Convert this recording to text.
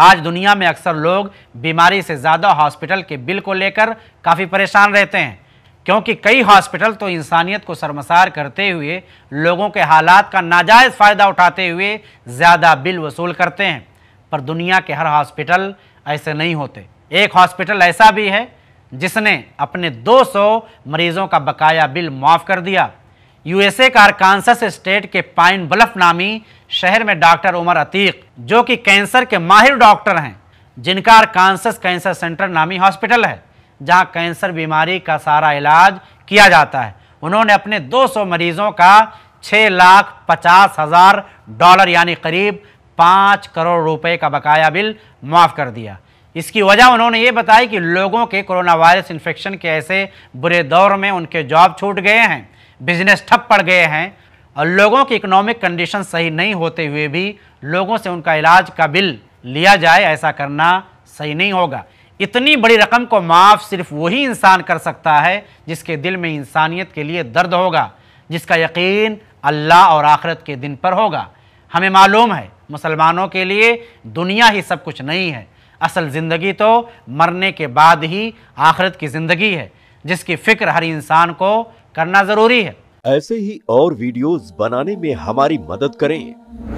आज दुनिया में अक्सर लोग बीमारी से ज़्यादा हॉस्पिटल के बिल को लेकर काफ़ी परेशान रहते हैं क्योंकि कई हॉस्पिटल तो इंसानियत को शर्मसार करते हुए लोगों के हालात का नाजायज़ फ़ायदा उठाते हुए ज़्यादा बिल वसूल करते हैं पर दुनिया के हर हॉस्पिटल ऐसे नहीं होते एक हॉस्पिटल ऐसा भी है जिसने अपने 200 मरीज़ों का बकाया बिल माफ़ कर दिया यूएसए का कांसस स्टेट के पाइन बलफ नामी शहर में डॉक्टर उमर अतीक जो कि कैंसर के माहिर डॉक्टर हैं जिनका कांसस कैंसर सेंटर नामी हॉस्पिटल है जहां कैंसर बीमारी का सारा इलाज किया जाता है उन्होंने अपने 200 मरीजों का छः लाख पचास हज़ार डॉलर यानी करीब पाँच करोड़ रुपए का बकाया बिल माफ़ कर दिया इसकी वजह उन्होंने ये बताई कि लोगों के कोरोना वायरस इन्फेक्शन के ऐसे बुरे दौर में उनके जॉब छूट गए हैं बिजनेस ठप पड़ गए हैं और लोगों की इकोनॉमिक कंडीशन सही नहीं होते हुए भी लोगों से उनका इलाज का बिल लिया जाए ऐसा करना सही नहीं होगा इतनी बड़ी रकम को माफ़ सिर्फ वही इंसान कर सकता है जिसके दिल में इंसानियत के लिए दर्द होगा जिसका यकीन अल्लाह और आखरत के दिन पर होगा हमें मालूम है मुसलमानों के लिए दुनिया ही सब कुछ नहीं है असल ज़िंदगी तो मरने के बाद ही आखरत की ज़िंदगी है जिसकी फ़िक्र हर इंसान को करना जरूरी है ऐसे ही और वीडियोस बनाने में हमारी मदद करें